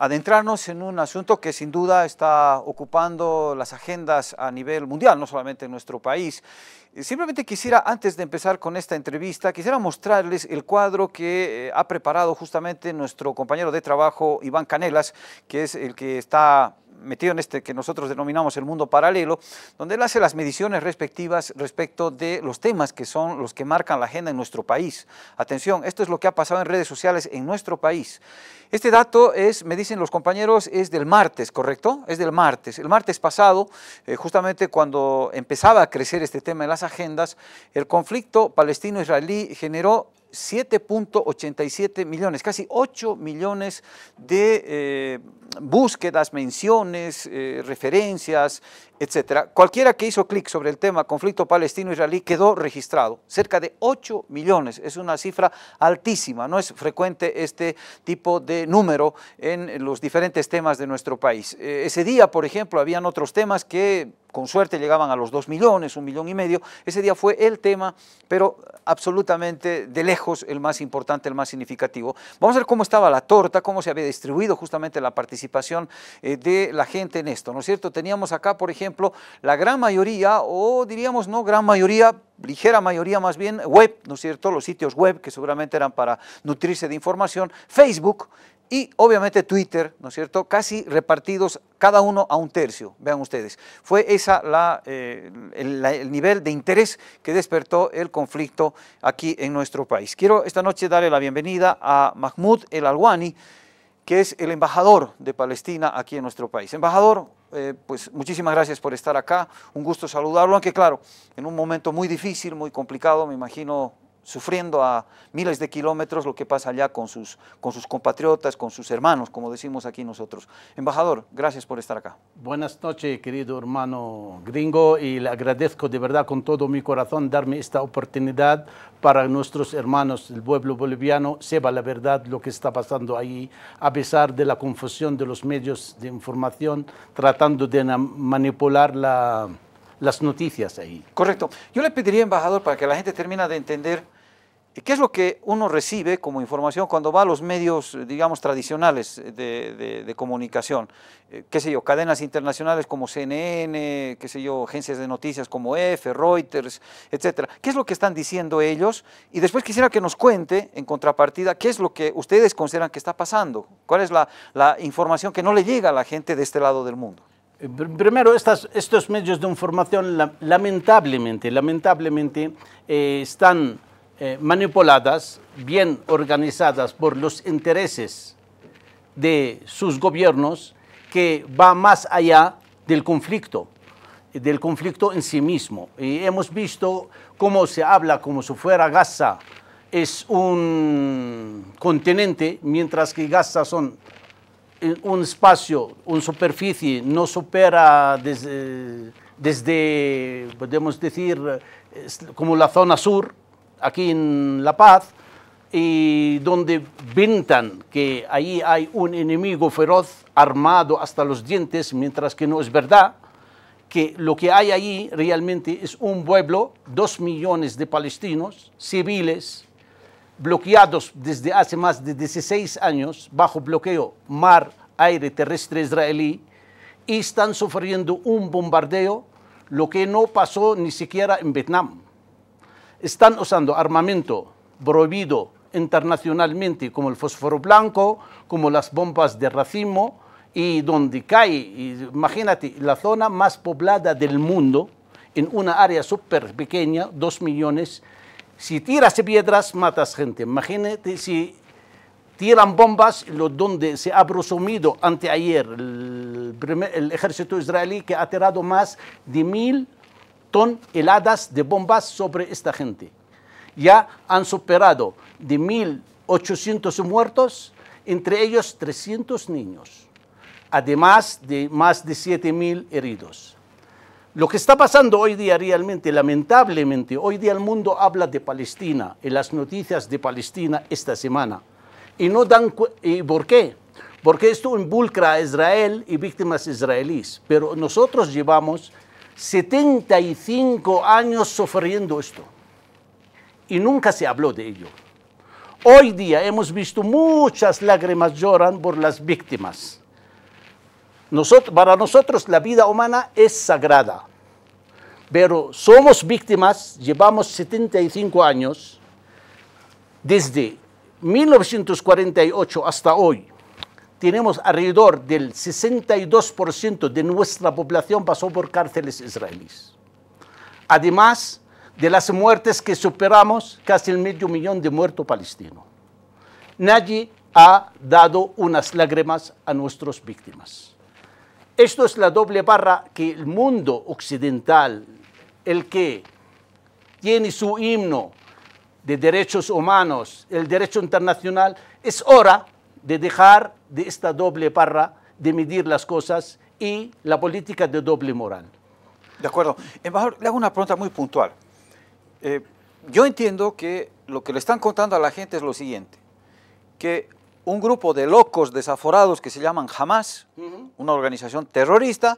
adentrarnos en un asunto que sin duda está ocupando las agendas a nivel mundial, no solamente en nuestro país. Eh, simplemente quisiera, antes de empezar con esta entrevista, quisiera mostrarles el cuadro que eh, ha preparado justamente nuestro compañero de trabajo Iván Canelas, que es el que está metido en este que nosotros denominamos el mundo paralelo, donde él hace las mediciones respectivas respecto de los temas que son los que marcan la agenda en nuestro país. Atención, esto es lo que ha pasado en redes sociales en nuestro país. Este dato es, me dicen los compañeros, es del martes, ¿correcto? Es del martes. El martes pasado, eh, justamente cuando empezaba a crecer este tema en las agendas, el conflicto palestino-israelí generó 7.87 millones, casi 8 millones de eh, búsquedas, menciones, eh, referencias, etc. Cualquiera que hizo clic sobre el tema conflicto palestino-israelí quedó registrado, cerca de 8 millones, es una cifra altísima, no es frecuente este tipo de número en los diferentes temas de nuestro país. Eh, ese día, por ejemplo, habían otros temas que con suerte llegaban a los 2 millones, un millón y medio. Ese día fue el tema, pero absolutamente de lejos el más importante, el más significativo. Vamos a ver cómo estaba la torta, cómo se había distribuido justamente la participación eh, de la gente en esto, ¿no es cierto? Teníamos acá, por ejemplo, la gran mayoría, o diríamos no gran mayoría, ligera mayoría más bien, web, ¿no es cierto? Los sitios web que seguramente eran para nutrirse de información, Facebook, y obviamente Twitter, ¿no es cierto? Casi repartidos cada uno a un tercio, vean ustedes. Fue ese eh, el, nivel de interés que despertó el conflicto aquí en nuestro país. Quiero esta noche darle la bienvenida a Mahmoud El Alwani, que es el embajador de Palestina aquí en nuestro país. Embajador, eh, pues muchísimas gracias por estar acá, un gusto saludarlo, aunque claro, en un momento muy difícil, muy complicado, me imagino sufriendo a miles de kilómetros lo que pasa allá con sus, con sus compatriotas, con sus hermanos, como decimos aquí nosotros. Embajador, gracias por estar acá. Buenas noches, querido hermano gringo, y le agradezco de verdad con todo mi corazón darme esta oportunidad para nuestros hermanos del pueblo boliviano, sepa la verdad lo que está pasando ahí, a pesar de la confusión de los medios de información, tratando de manipular la las noticias ahí. Correcto. Yo le pediría, embajador, para que la gente termine de entender eh, qué es lo que uno recibe como información cuando va a los medios, eh, digamos, tradicionales eh, de, comunicación. qué sé yo, cadenas internacionales como CNN, qué sé yo, agencias de noticias como EFE, Reuters, etcétera. ¿Qué es lo que están diciendo ellos? Y después quisiera que nos cuente, en contrapartida, qué es lo que ustedes consideran que está pasando. ¿Cuál es la información que no le llega a la gente de este lado del mundo? Primero, estos medios de información lamentablemente, lamentablemente eh, están eh, manipuladas, bien organizadas por los intereses de sus gobiernos que va más allá del conflicto, del conflicto en sí mismo. Y hemos visto cómo se habla como si fuera Gaza es un continente, mientras que Gaza son un espacio, una superficie no supera eh, desde, podemos decir, como la zona sur, aquí en La Paz, y donde ventan que ahí hay un enemigo feroz armado hasta los dientes, mientras que no es verdad, que lo que hay allí realmente es un pueblo, dos millones de palestinos, civiles, bloqueados desde hace más de 16 años bajo bloqueo mar, aire, terrestre israelí y están sufriendo un bombardeo, lo que no pasó ni siquiera en Vietnam. Están usando armamento prohibido internacionalmente como el fósforo blanco, como las bombas de racimo y donde cae, imagínate, la zona más poblada del mundo en una área súper pequeña, 2 millones de si tiras piedras, matas gente. Imagínate si tiran bombas, lo donde se ha presumido anteayer el, el ejército israelí que ha tirado más de mil toneladas de bombas sobre esta gente. Ya han superado de 1.800 muertos, entre ellos 300 niños, además de más de 7.000 heridos. Lo que está pasando hoy día realmente, lamentablemente, hoy día el mundo habla de Palestina, en las noticias de Palestina esta semana. Y no dan ¿y por qué? Porque esto involucra a Israel y víctimas israelíes. Pero nosotros llevamos 75 años sufriendo esto. Y nunca se habló de ello. Hoy día hemos visto muchas lágrimas lloran por las víctimas para nosotros la vida humana es sagrada, pero somos víctimas, llevamos 75 años, desde 1948 hasta hoy, tenemos alrededor del 62% de nuestra población pasó por cárceles israelíes. Además de las muertes que superamos, casi el medio millón de muertos palestinos. Nadie ha dado unas lágrimas a nuestras víctimas. Esto es la doble barra que el mundo occidental, el que tiene su himno de derechos humanos, el derecho internacional, es hora de dejar de esta doble barra de medir las cosas y la política de doble moral. De acuerdo. Embajador, le hago una pregunta muy puntual. Eh, yo entiendo que lo que le están contando a la gente es lo siguiente, que un grupo de locos desaforados que se llaman Hamas, una organización terrorista,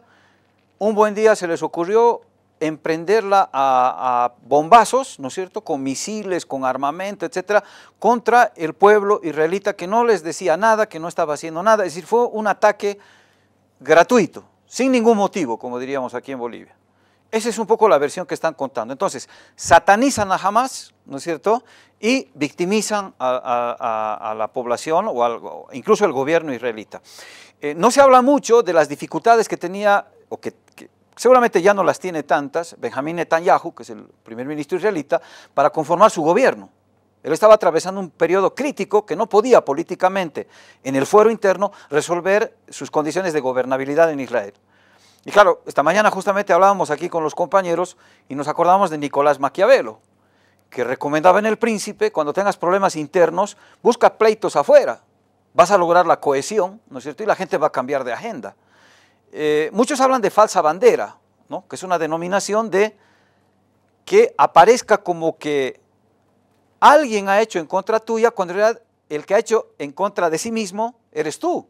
un buen día se les ocurrió emprenderla a, a, bombazos, ¿no es cierto?, con misiles, con armamento, etcétera, contra el pueblo israelita que no les decía nada, que no estaba haciendo nada, es decir, fue un ataque gratuito, sin ningún motivo, como diríamos aquí en Bolivia. Esa es un poco la versión que están contando. Entonces, satanizan a Hamas, ¿no es cierto? Y victimizan a, la población o incluso al gobierno israelita. Eh, no se habla mucho de las dificultades que tenía, o que, que seguramente ya no las tiene tantas, Benjamín Netanyahu, que es el primer ministro israelita, para conformar su gobierno. Él estaba atravesando un periodo crítico que no podía políticamente, en el fuero interno, resolver sus condiciones de gobernabilidad en Israel. Y claro, esta mañana justamente hablábamos aquí con los compañeros y nos acordamos de Nicolás Maquiavelo, que recomendaba en El Príncipe, cuando tengas problemas internos, busca pleitos afuera, vas a lograr la cohesión, ¿no es cierto? Y la gente va a cambiar de agenda. Eh, muchos hablan de falsa bandera, ¿no? Que es una denominación de que aparezca como que alguien ha hecho en contra tuya, cuando en realidad el que ha hecho en contra de sí mismo eres tú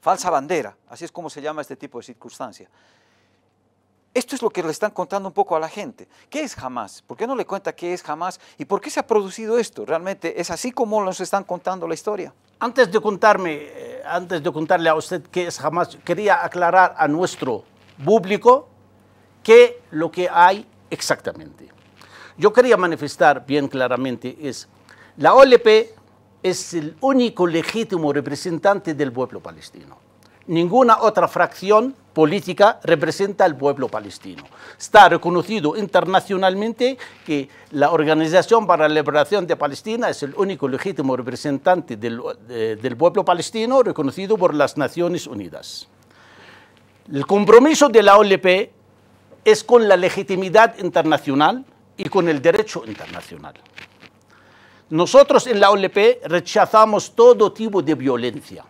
falsa bandera, así es como se llama este tipo de circunstancia. Esto es lo que le están contando un poco a la gente. ¿Qué es jamás? ¿Por qué no le cuenta qué es jamás? ¿Y por qué se ha producido esto? ¿Realmente es así como nos están contando la historia? Antes de eh, antes de contarle a usted qué es jamás, quería aclarar a nuestro público qué lo que hay exactamente. Yo quería manifestar bien claramente es, la OLP es el único legítimo representante del pueblo palestino. Ninguna otra fracción política representa al pueblo palestino. Está reconocido internacionalmente que la Organización para la Liberación de Palestina es el único legítimo representante del, pueblo palestino reconocido por las Naciones Unidas. El compromiso de la OLP es con la legitimidad internacional y con el derecho internacional. Nosotros en la OLP rechazamos todo tipo de violencia,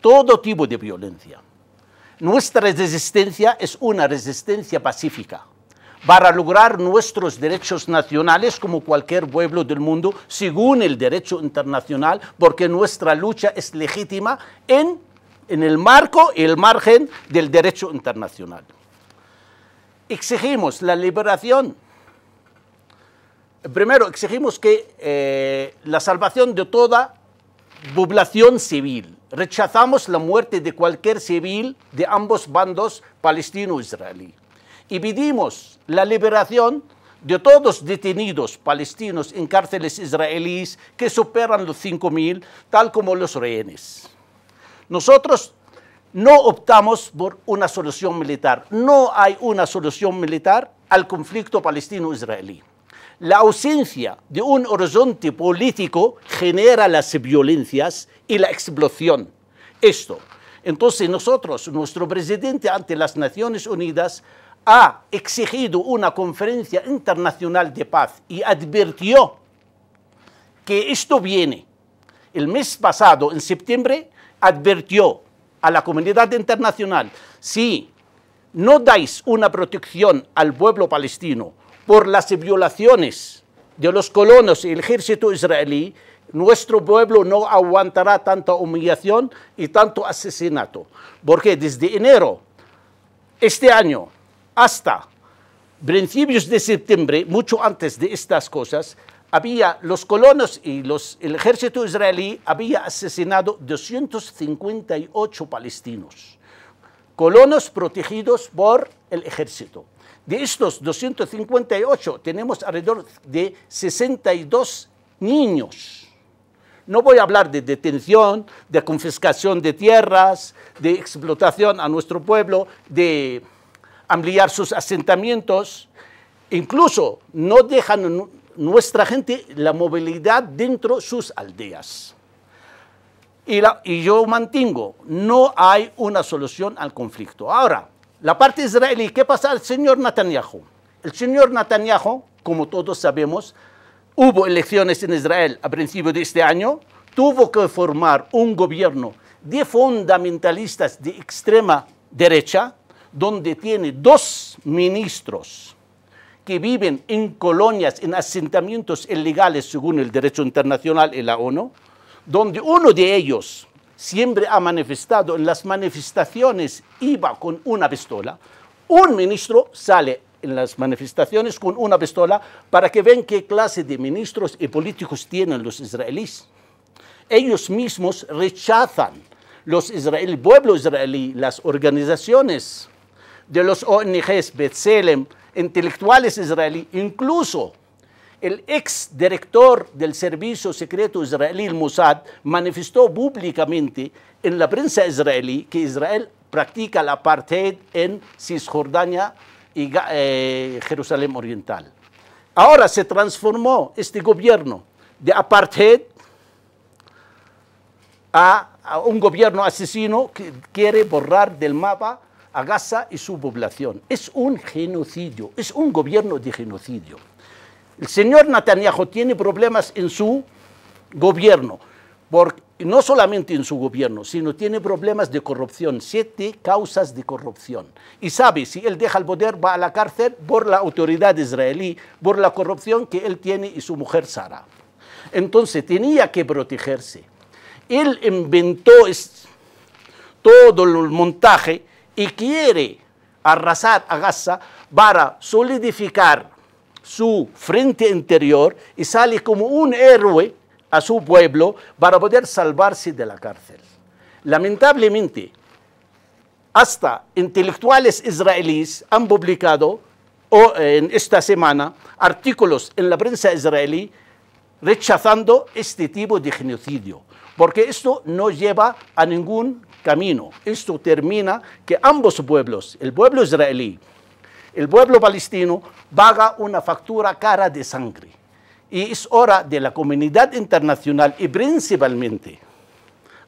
todo tipo de violencia. Nuestra resistencia es una resistencia pacífica para lograr nuestros derechos nacionales como cualquier pueblo del mundo, según el derecho internacional, porque nuestra lucha es legítima en, en el marco y el margen del derecho internacional. Exigimos la liberación Primero, exigimos que eh, la salvación de toda población civil. Rechazamos la muerte de cualquier civil de ambos bandos palestino-israelí. Y pedimos la liberación de todos detenidos palestinos en cárceles israelíes que superan los 5.000, tal como los rehenes. Nosotros no optamos por una solución militar. No hay una solución militar al conflicto palestino-israelí. La ausencia de un horizonte político genera las violencias y la explosión. Esto. Entonces nosotros, nuestro presidente ante las Naciones Unidas ha exigido una conferencia internacional de paz y advirtió que esto viene. El mes pasado, en septiembre, advirtió a la comunidad internacional, si no dais una protección al pueblo palestino, por las violaciones de los colonos y el ejército israelí, nuestro pueblo no aguantará tanta humillación y tanto asesinato. Porque desde enero, este año, hasta principios de septiembre, mucho antes de estas cosas, había los colonos y los, el ejército israelí había asesinado 258 palestinos, colonos protegidos por el ejército. De estos 258 tenemos alrededor de 62 niños. No voy a hablar de detención, de confiscación de tierras, de explotación a nuestro pueblo, de ampliar sus asentamientos. Incluso no dejan nuestra gente la movilidad dentro de sus aldeas. Y, yo mantengo, no hay una solución al conflicto. Ahora, la parte israelí, ¿qué pasa al señor Netanyahu? El señor Netanyahu, como todos sabemos, hubo elecciones en Israel a principios de este año, tuvo que formar un gobierno de fundamentalistas de extrema derecha, donde tiene dos ministros que viven en colonias, en asentamientos ilegales según el derecho internacional y la ONU, donde uno de ellos siempre ha manifestado en las manifestaciones iba con una pistola, un ministro sale en las manifestaciones con una pistola para que ven qué clase de ministros y políticos tienen los israelíes. Ellos mismos rechazan los israel, el pueblo israelí, las organizaciones de los ONGs, Betzelem, intelectuales israelíes, incluso el ex director del Servicio Secreto Israelí, Mossad, manifestó públicamente en la prensa israelí que Israel practica el apartheid en Cisjordania y eh, Jerusalén Oriental. Ahora se transformó este gobierno de apartheid a un gobierno asesino que quiere borrar del mapa a Gaza y su población. Es un genocidio, es un gobierno de genocidio. El señor Netanyahu tiene problemas en su gobierno, no solamente en su gobierno, sino tiene problemas de corrupción, siete causas de corrupción. Y sabe, si él deja el poder, va a la cárcel por la autoridad israelí, por la corrupción que él tiene y su mujer Sara. Entonces tenía que protegerse. Él inventó todo el montaje y quiere arrasar a Gaza para solidificar su frente interior y sale como un héroe a su pueblo para poder salvarse de la cárcel. Lamentablemente, hasta intelectuales israelíes han publicado en esta semana artículos en la prensa israelí rechazando este tipo de genocidio, porque esto no lleva a ningún camino. Esto termina que ambos pueblos, el pueblo israelí el pueblo palestino paga una factura cara de sangre. Y es hora de la comunidad internacional y principalmente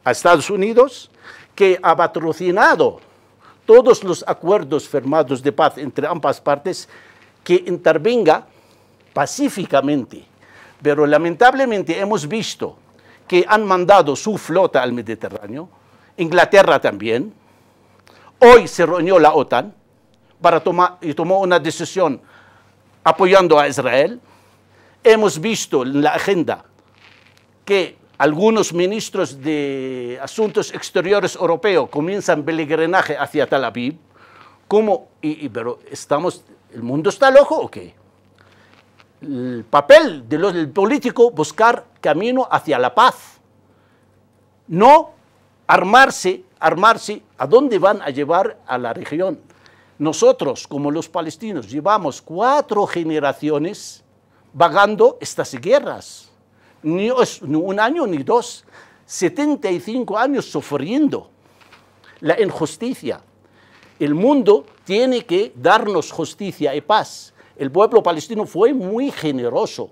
a Estados Unidos, que ha patrocinado todos los acuerdos firmados de paz entre ambas partes, que intervenga pacíficamente. Pero lamentablemente hemos visto que han mandado su flota al Mediterráneo, Inglaterra también, hoy se reunió la OTAN, tomar y tomó una decisión apoyando a Israel. Hemos visto en la agenda que algunos ministros de Asuntos Exteriores Europeos comienzan peregrinaje hacia Tel Aviv. ¿Cómo? Y, pero estamos, ¿el mundo está loco o qué? El papel del político buscar camino hacia la paz. No armarse, armarse, ¿a dónde van a llevar a la región? Nosotros, como los palestinos, llevamos cuatro generaciones vagando estas guerras. Ni, un año ni dos. 75 años sufriendo la injusticia. El mundo tiene que darnos justicia y paz. El pueblo palestino fue muy generoso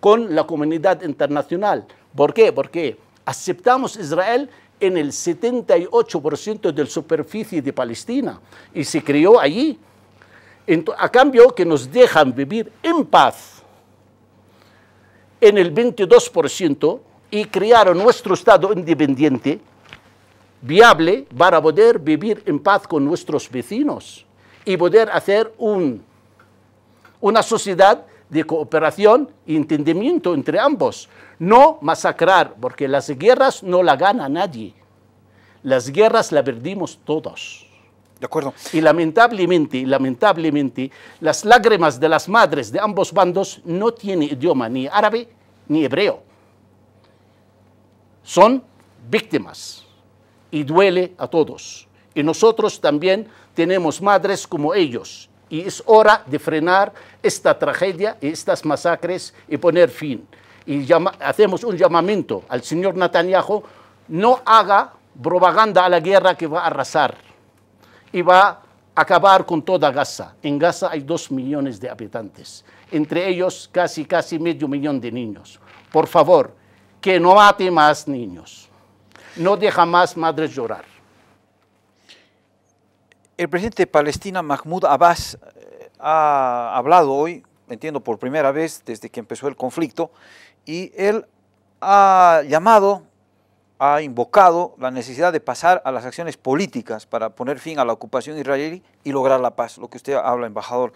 con la comunidad internacional. ¿Por qué? Porque aceptamos Israel en el 78% de la superficie de Palestina y se creó allí. A cambio que nos dejan vivir en paz en el 22% y crearon nuestro Estado independiente, viable, para poder vivir en paz con nuestros vecinos y poder hacer una sociedad de cooperación y e entendimiento entre ambos. No masacrar, porque las guerras no la gana nadie. Las guerras la perdimos todos. De acuerdo. Y lamentablemente, lamentablemente, las lágrimas de las madres de ambos bandos no tienen idioma ni árabe ni hebreo. Son víctimas y duele a todos. Y nosotros también tenemos madres como ellos. Y es hora de frenar esta tragedia y estas masacres y poner fin y hacemos un llamamiento al señor Netanyahu, no haga propaganda a la guerra que va a arrasar y va a acabar con toda Gaza. En Gaza hay dos millones de habitantes, entre ellos casi, casi medio millón de niños. Por favor, que no mate más niños, no deja más madres llorar. El presidente de Palestina, Mahmoud Abbas, eh, ha hablado hoy, entiendo por primera vez desde que empezó el conflicto, y él ha llamado, ha invocado la necesidad de pasar a las acciones políticas para poner fin a la ocupación israelí y lograr la paz, lo que usted habla, embajador.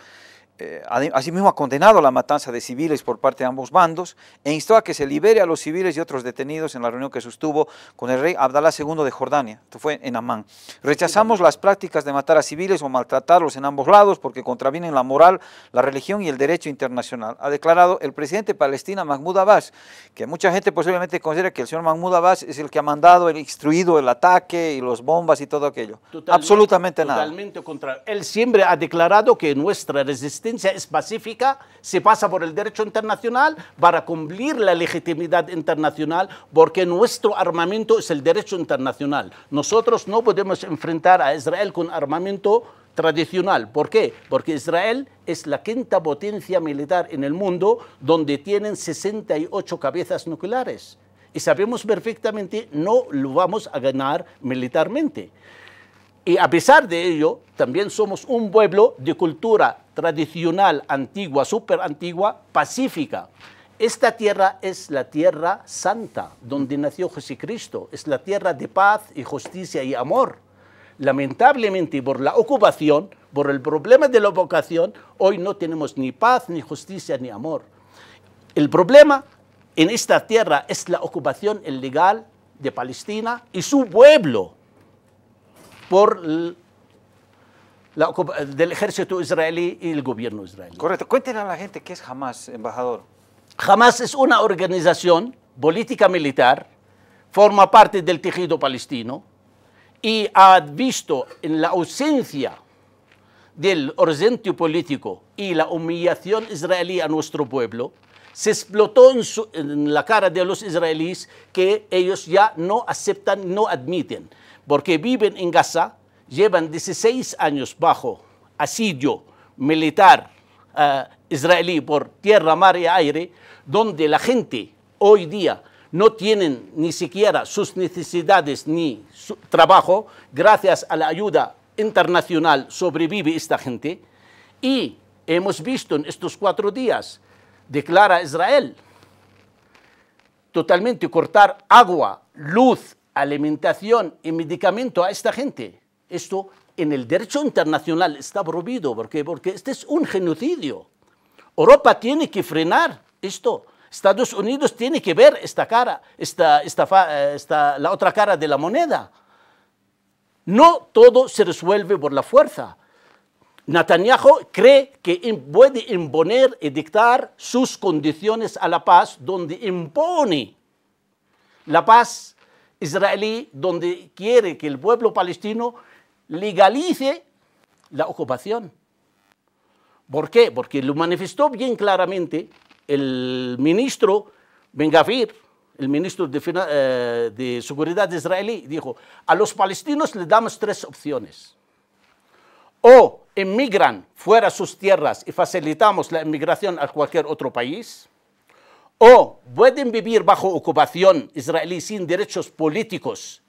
Eh, asimismo ha condenado la matanza de civiles por parte de ambos bandos e instó a que se libere a los civiles y otros detenidos en la reunión que sostuvo con el rey Abdalá II de Jordania, esto fue en Amán. Rechazamos las prácticas de matar a civiles o maltratarlos en ambos lados porque contravienen la moral, la religión y el derecho internacional, ha declarado el presidente palestino Mahmoud Abbas, que mucha gente posiblemente considera que el señor Mahmoud Abbas es el que ha mandado, el instruido el ataque y los bombas y todo aquello. Absolutamente nada. Totalmente contrario. Él siempre ha declarado que nuestra resistencia es pacífica, se pasa por el derecho internacional para cumplir la legitimidad internacional, porque nuestro armamento es el derecho internacional. Nosotros no podemos enfrentar a Israel con armamento tradicional. ¿Por qué? Porque Israel es la quinta potencia militar en el mundo donde tienen 68 cabezas nucleares. Y sabemos perfectamente no lo vamos a ganar militarmente. Y a pesar de ello, también somos un pueblo de cultura tradicional, antigua, super antigua, pacífica. Esta tierra es la tierra santa, donde nació Jesucristo. Es la tierra de paz y justicia y amor. Lamentablemente, por la ocupación, por el problema de la vocación, hoy no tenemos ni paz, ni justicia, ni amor. El problema en esta tierra es la ocupación ilegal de Palestina y su pueblo por del ejército israelí y el gobierno israelí. Correcto. Cuéntenle a la gente qué es Hamas, embajador. Hamas es una organización política militar, forma parte del tejido palestino y ha visto en la ausencia del horizonte político y la humillación israelí a nuestro pueblo, se explotó en, la cara de los israelíes que ellos ya no aceptan, no admiten, porque viven en Gaza, llevan 16 años bajo asedio militar eh, israelí por tierra, mar y aire, donde la gente hoy día no tiene ni siquiera sus necesidades ni su trabajo, gracias a la ayuda internacional sobrevive esta gente. Y hemos visto en estos cuatro días, declara Israel, totalmente cortar agua, luz, alimentación y medicamento a esta gente. Esto en el derecho internacional está prohibido. ¿Por qué? Porque este es un genocidio. Europa tiene que frenar esto. Estados Unidos tiene que ver esta cara, esta, esta, eh, la otra cara de la moneda. No todo se resuelve por la fuerza. Netanyahu cree que puede imponer y dictar sus condiciones a la paz, donde impone la paz israelí, donde quiere que el pueblo palestino legalice la ocupación. ¿Por qué? Porque lo manifestó bien claramente el ministro Ben Gavir, el ministro de, seguridad eh, de Seguridad israelí, dijo, a los palestinos les damos tres opciones. O emigran fuera sus tierras y facilitamos la emigración a cualquier otro país, o pueden vivir bajo ocupación israelí sin derechos políticos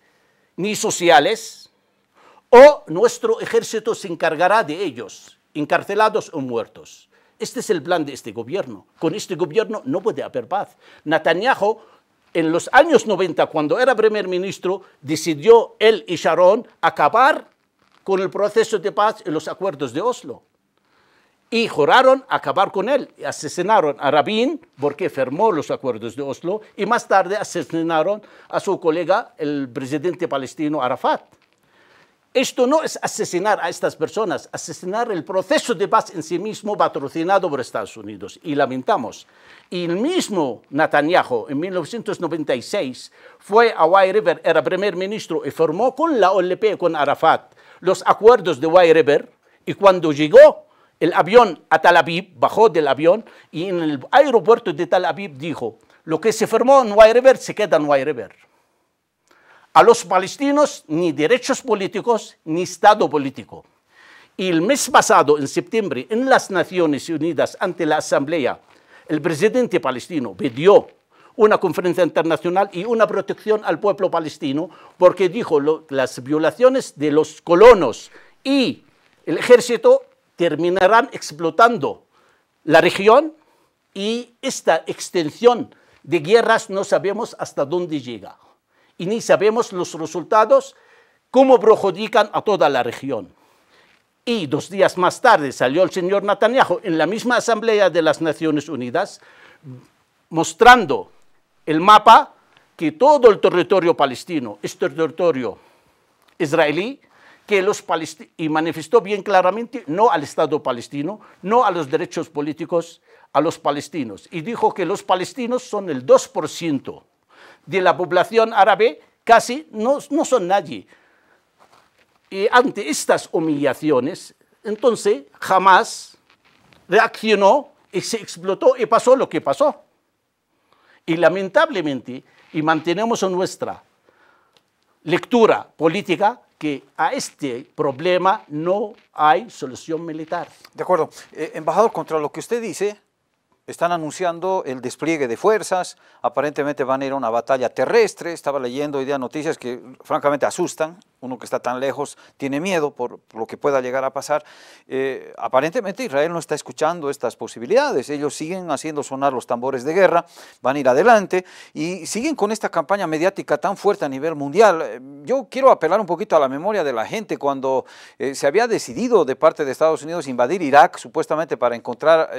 ni sociales, o nuestro ejército se encargará de ellos, encarcelados o muertos. Este es el plan de este gobierno. Con este gobierno no puede haber paz. Netanyahu, en los años 90, cuando era primer ministro, decidió él y Sharon acabar con el proceso de paz en los acuerdos de Oslo. Y juraron acabar con él. Y Asesinaron a Rabin porque firmó los acuerdos de Oslo y más tarde asesinaron a su colega, el presidente palestino Arafat. Esto no es asesinar a estas personas, asesinar el proceso de paz en sí mismo patrocinado por Estados Unidos. Y lamentamos. Y el mismo Netanyahu en 1996 fue a White River, era primer ministro y formó con la OLP, con Arafat, los acuerdos de White River. Y cuando llegó el avión a Tel Aviv, bajó del avión y en el aeropuerto de Tel Aviv dijo, lo que se formó en White River se queda en White River a los palestinos ni derechos políticos ni Estado político. Y el mes pasado, en septiembre, en las Naciones Unidas, ante la Asamblea, el presidente palestino pidió una conferencia internacional y una protección al pueblo palestino porque dijo las violaciones de los colonos y el ejército terminarán explotando la región y esta extensión de guerras no sabemos hasta dónde llega y ni sabemos los resultados, cómo perjudican a toda la región. Y dos días más tarde salió el señor Netanyahu en la misma Asamblea de las Naciones Unidas mostrando el mapa que todo el territorio palestino es este territorio israelí, que y manifestó bien claramente no al Estado palestino, no a los derechos políticos, a los palestinos. Y dijo que los palestinos son el 2% de la población árabe casi no, son nadie. Y ante estas humillaciones, entonces jamás reaccionó y se explotó y pasó lo que pasó. Y lamentablemente, y mantenemos en nuestra lectura política que a este problema no hay solución militar. De acuerdo. Eh, embajador, contra lo que usted dice, están anunciando el despliegue de fuerzas, aparentemente van a ir a una batalla terrestre, estaba leyendo hoy día noticias que francamente asustan, uno que está tan lejos tiene miedo por, lo que pueda llegar a pasar. Eh, aparentemente Israel no está escuchando estas posibilidades, ellos siguen haciendo sonar los tambores de guerra, van a ir adelante y siguen con esta campaña mediática tan fuerte a nivel mundial. Eh, yo quiero apelar un poquito a la memoria de la gente cuando eh, se había decidido de parte de Estados Unidos invadir Irak supuestamente para encontrar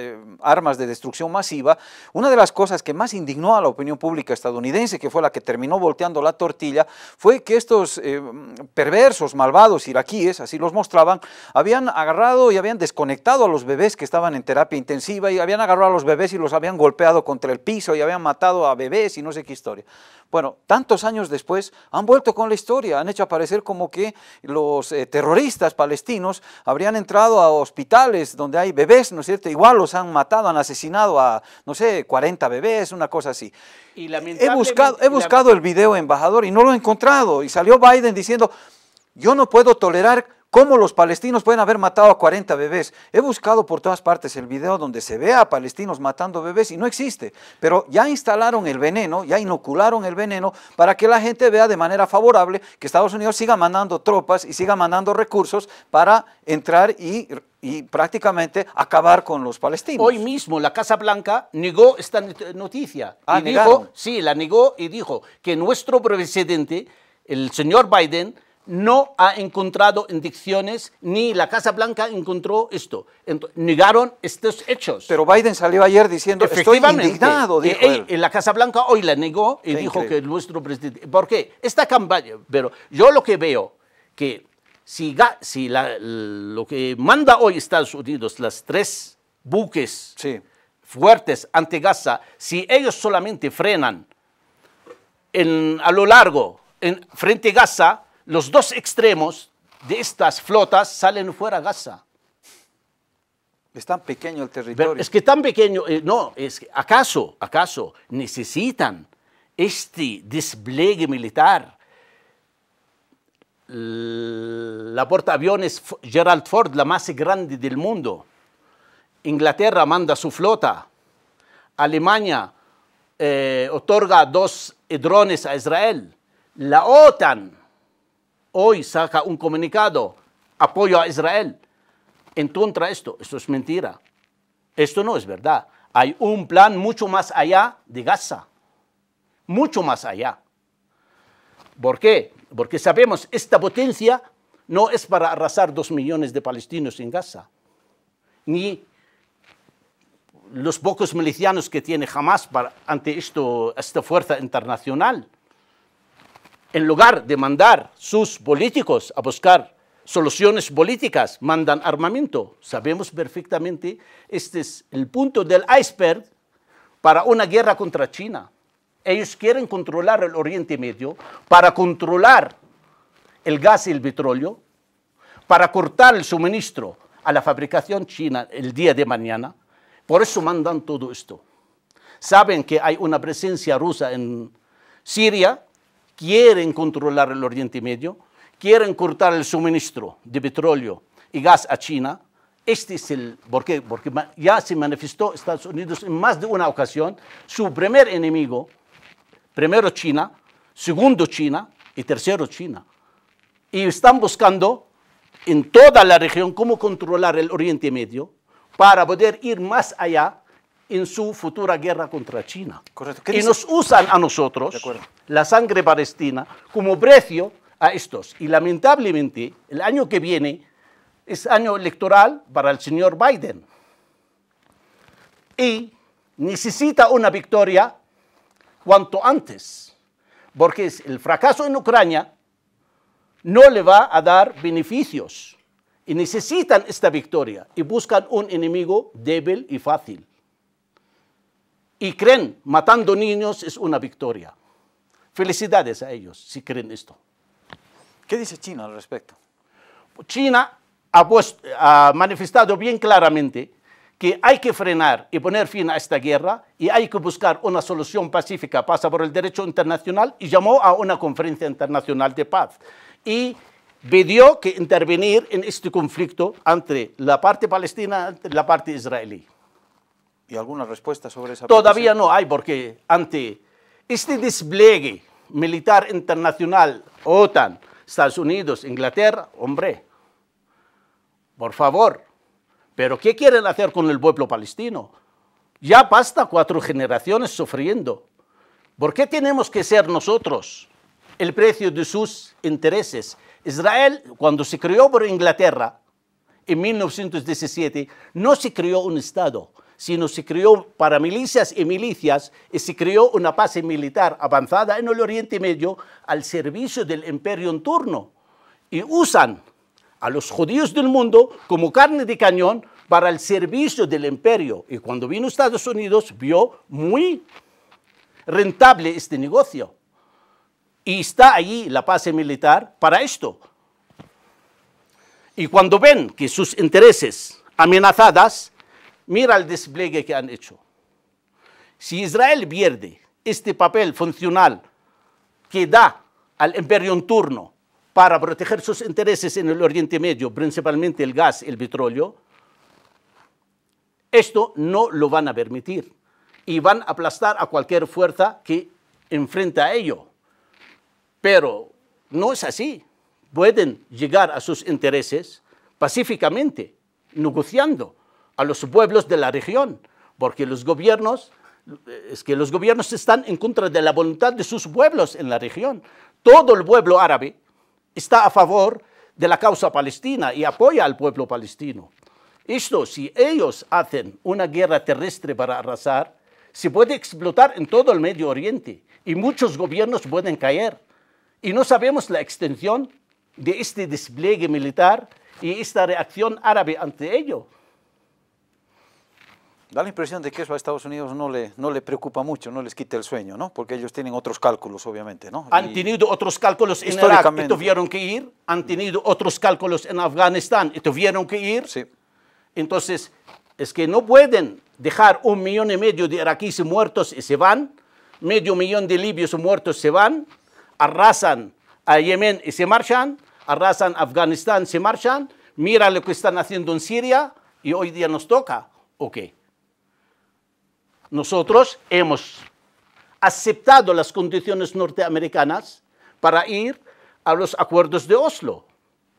armas de destrucción masiva, una de las cosas que más indignó a la opinión pública estadounidense, que fue la que terminó volteando la tortilla, fue que estos perversos, malvados, iraquíes, así los mostraban, habían agarrado y habían desconectado a los bebés que estaban en terapia intensiva y habían agarrado a los bebés y los habían golpeado contra el piso y habían matado a bebés y no sé qué historia. Bueno, tantos años después han vuelto con la historia, han hecho aparecer como que los eh, terroristas palestinos habrían entrado a hospitales donde hay bebés, ¿no es cierto? Igual los han matado, han asesinado a, no sé, 40 bebés, una cosa así. he buscado, he buscado el video embajador y no lo he encontrado. Y salió Biden diciendo, yo no puedo tolerar ¿Cómo los palestinos pueden haber matado a 40 bebés? He buscado por todas partes el video donde se vea a palestinos matando bebés y no existe. Pero ya instalaron el veneno, ya inocularon el veneno para que la gente vea de manera favorable que Estados Unidos siga mandando tropas y siga mandando recursos para entrar y prácticamente acabar con los palestinos. Hoy mismo la Casa Blanca negó esta noticia. Ah, y sí, la negó y dijo que nuestro presidente, el señor Biden, no ha encontrado indicciones, ni la Casa Blanca encontró esto. negaron estos hechos. Pero Biden salió ayer diciendo, estoy indignado. E-, e-, en la Casa Blanca hoy la negó y dijo que nuestro presidente... ¿Por qué? Esta campaña... Pero yo lo que veo, que si, si lo que manda hoy Estados Unidos, las tres buques fuertes ante Gaza, si ellos solamente frenan en, a lo largo en, frente a Gaza, los dos extremos de estas flotas salen fuera de Gaza. Es tan pequeño el territorio. es que tan pequeño, eh, no, es ¿acaso, acaso necesitan este despliegue militar? La portaaviones Gerald Ford, la más grande del mundo. Inglaterra manda su flota. Alemania eh, otorga dos eh, drones a Israel. La OTAN hoy saca un comunicado, apoyo a Israel, en contra de esto. Esto es mentira. Esto no es verdad. Hay un plan mucho más allá de Gaza. Mucho más allá. ¿Por qué? Porque sabemos, esta potencia no es para arrasar dos millones de palestinos en Gaza, ni los pocos milicianos que tiene jamás para, ante esta fuerza internacional en lugar de mandar sus políticos a buscar soluciones políticas, mandan armamento. Sabemos perfectamente, este es el punto del iceberg para una guerra contra China. Ellos quieren controlar el Oriente Medio para controlar el gas y el petróleo, para cortar el suministro a la fabricación china el día de mañana. Por eso mandan todo esto. Saben que hay una presencia rusa en Siria, quieren controlar el Oriente Medio, quieren cortar el suministro de petróleo y gas a China. Este es el por qué, porque ya se manifestó Estados Unidos en más de una ocasión, su primer enemigo, primero China, segundo China y tercero China. Y están buscando en toda la región cómo controlar el Oriente Medio para poder ir más allá en su futura guerra contra China. Correcto. Y nos usan a nosotros. acuerdo la sangre palestina como precio a estos. Y lamentablemente, el año que viene es año electoral para el señor Biden. Y necesita una victoria cuanto antes, porque el fracaso en Ucrania no le va a dar beneficios. Y necesitan esta victoria y buscan un enemigo débil y fácil. Y creen, matando niños es una victoria. Felicidades a ellos si creen esto. ¿Qué dice China al respecto? China ha, manifestado bien claramente que hay que frenar y poner fin a esta guerra y hay que buscar una solución pacífica, pasa por el derecho internacional y llamó a una conferencia internacional de paz y pidió que intervenir en este conflicto entre la parte palestina y la parte israelí. ¿Y alguna respuesta sobre esa Todavía no hay porque ante este despliegue militar internacional, OTAN, Estados Unidos, Inglaterra, hombre, por favor. Pero ¿qué quieren hacer con el pueblo palestino? Ya basta cuatro generaciones sufriendo. ¿Por qué tenemos que ser nosotros el precio de sus intereses? Israel, cuando se creó por Inglaterra en 1917, no se creó un Estado, sino se creó para milicias y milicias y se creó una base militar avanzada en el Oriente Medio al servicio del imperio en turno. Y usan a los judíos del mundo como carne de cañón para el servicio del imperio. Y cuando vino Estados Unidos vio muy rentable este negocio. Y está allí la base militar para esto. Y cuando ven que sus intereses amenazadas, Mira el despliegue que han hecho. Si Israel pierde este papel funcional que da al imperio en turno para proteger sus intereses en el Oriente Medio, principalmente el gas, el petróleo, esto no lo van a permitir y van a aplastar a cualquier fuerza que enfrenta a ello. Pero no es así. Pueden llegar a sus intereses pacíficamente, negociando a los pueblos de la región, porque los gobiernos, eh, es que los gobiernos están en contra de la voluntad de sus pueblos en la región. Todo el pueblo árabe está a favor de la causa palestina y apoya al pueblo palestino. Esto, si ellos hacen una guerra terrestre para arrasar, se puede explotar en todo el Medio Oriente y muchos gobiernos pueden caer. Y no sabemos la extensión de este despliegue militar y esta reacción árabe ante ello da la impresión de que eso a Estados Unidos no le, no le preocupa mucho, no les quita el sueño, ¿no? Porque ellos tienen otros cálculos, obviamente, ¿no? Han tenido otros cálculos en Irak y tuvieron que ir, han tenido otros cálculos en Afganistán y tuvieron que ir. Entonces, es que no pueden dejar un millón y medio de iraquíes muertos y se van, medio millón de libios muertos se van, arrasan a Yemen y se marchan, arrasan a Afganistán, se marchan, mira lo que están haciendo en Siria y hoy día nos toca. Ok. Nosotros hemos aceptado las condiciones norteamericanas para ir a los acuerdos de Oslo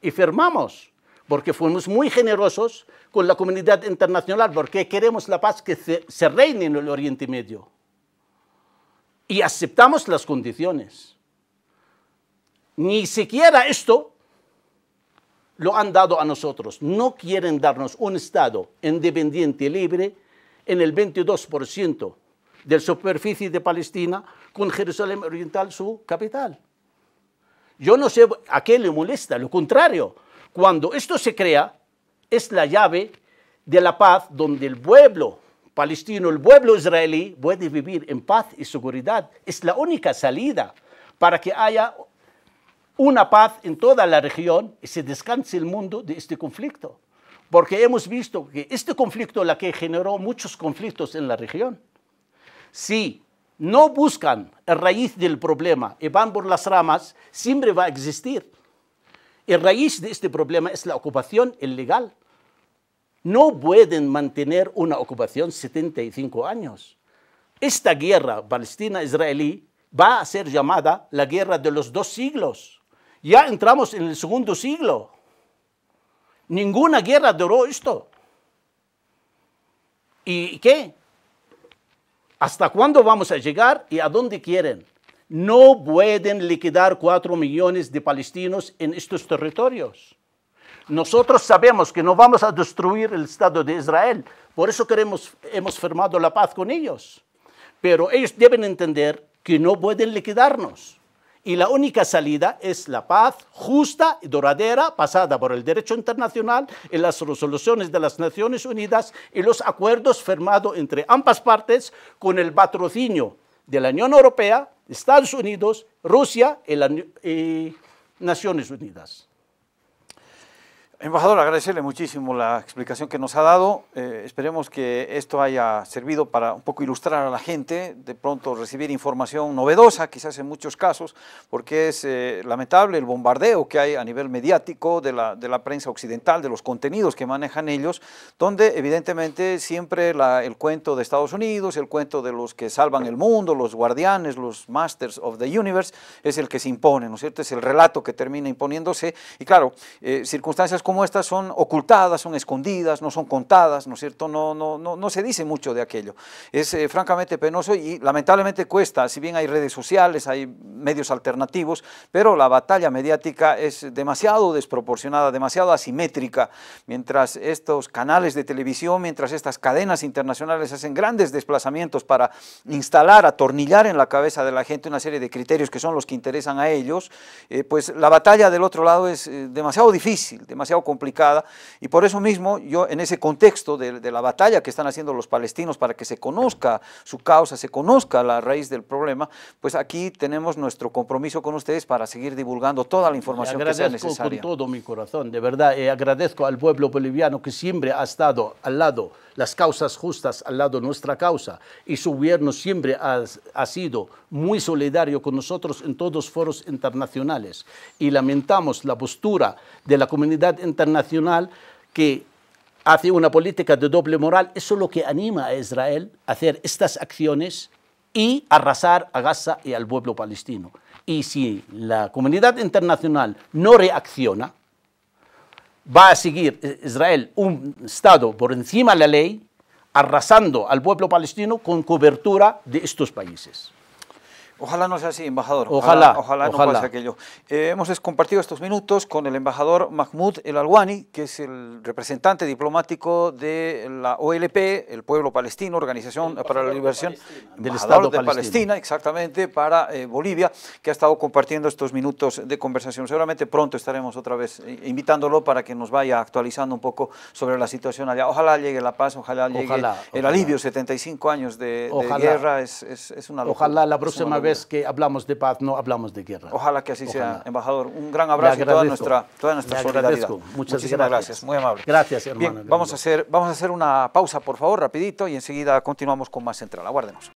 y firmamos, porque fuimos muy generosos con la comunidad internacional, porque queremos la paz que se, reine en el Oriente Medio. Y aceptamos las condiciones. Ni siquiera esto lo han dado a nosotros. No quieren darnos un Estado independiente, y libre, en el 22% de la superficie de Palestina con Jerusalén Oriental su capital. Yo no sé a qué le molesta, lo contrario. Cuando esto se crea, es la llave de la paz donde el pueblo palestino, el pueblo israelí puede vivir en paz y seguridad. Es la única salida para que haya una paz en toda la región y se descanse el mundo de este conflicto. Porque hemos visto que este conflicto es la que generó muchos conflictos en la región. Si no buscan la raíz del problema y van por las ramas, siempre va a existir. La raíz de este problema es la ocupación ilegal. No pueden mantener una ocupación 75 años. Esta guerra palestina-israelí va a ser llamada la guerra de los dos siglos. Ya entramos en el segundo siglo. Ninguna guerra duró esto. ¿Y qué? ¿Hasta cuándo vamos a llegar y a dónde quieren? No pueden liquidar cuatro millones de palestinos en estos territorios. Nosotros sabemos que no vamos a destruir el Estado de Israel. Por eso queremos, hemos firmado la paz con ellos. Pero ellos deben entender que no pueden liquidarnos y la única salida es la paz justa y duradera pasada por el derecho internacional en las resoluciones de las Naciones Unidas y los acuerdos firmados entre ambas partes con el patrocinio de la Unión Europea, Estados Unidos, Rusia y, y Naciones Unidas. Embajador, agradecerle muchísimo la explicación que nos ha dado. Eh, esperemos que esto haya servido para un poco ilustrar a la gente, de pronto recibir información novedosa, quizás en muchos casos, porque es eh, lamentable el bombardeo que hay a nivel mediático de la, de la, prensa occidental, de los contenidos que manejan ellos, donde evidentemente siempre el cuento de Estados Unidos, el cuento de los que salvan el mundo, los guardianes, los masters of the universe, es el que se impone, ¿no es cierto? Es el relato que termina imponiéndose y claro, eh, circunstancias como estas son ocultadas, son escondidas, no son contadas, ¿no es cierto? No, no, no, no se dice mucho de aquello. Es eh, francamente penoso y lamentablemente cuesta, si bien hay redes sociales, hay medios alternativos, pero la batalla mediática es demasiado desproporcionada, demasiado asimétrica, mientras estos canales de televisión, mientras estas cadenas internacionales hacen grandes desplazamientos para instalar, atornillar en la cabeza de la gente una serie de criterios que son los que interesan a ellos, eh, pues la batalla del otro lado es eh, demasiado difícil, demasiado complicada y por eso mismo yo en ese contexto de, la batalla que están haciendo los palestinos para que se conozca su causa, se conozca la raíz del problema, pues aquí tenemos nuestro compromiso con ustedes para seguir divulgando toda la información que sea necesaria. con todo mi corazón, de verdad, eh, agradezco al pueblo boliviano que siempre ha estado al lado las causas justas, al lado nuestra causa y su gobierno siempre ha, ha sido muy solidario con nosotros en todos los foros internacionales y lamentamos la postura de la comunidad internacional internacional que hace una política de doble moral, eso es lo que anima a Israel a hacer estas acciones y arrasar a Gaza y al pueblo palestino. Y si la comunidad internacional no reacciona, va a seguir Israel un Estado por encima de la ley, arrasando al pueblo palestino con cobertura de estos países. Ojalá no sea así, embajador. Ojalá. Ojalá, no pase aquello. Eh, hemos compartido estos minutos con el embajador Mahmoud El Alwani, que es el representante diplomático de la OLP, el Pueblo Palestino, Organización para la Liberación del Estado de Palestina, exactamente, para eh, Bolivia, que ha estado compartiendo estos minutos de conversación. Seguramente pronto estaremos otra vez eh, invitándolo para que nos vaya actualizando un poco sobre la situación allá. Ojalá llegue la paz, ojalá llegue el alivio. 75 años de, guerra es, una Ojalá la próxima vez es que hablamos de paz, no hablamos de guerra. Ojalá que así sea, embajador. Un gran abrazo y toda nuestra, toda nuestra solidaridad. Muchas Muchísimas gracias. gracias. Muy amable. Gracias, hermano. Bien, vamos, a hacer, vamos a hacer una pausa, por favor, rapidito, y enseguida continuamos con más Central. Aguárdenos.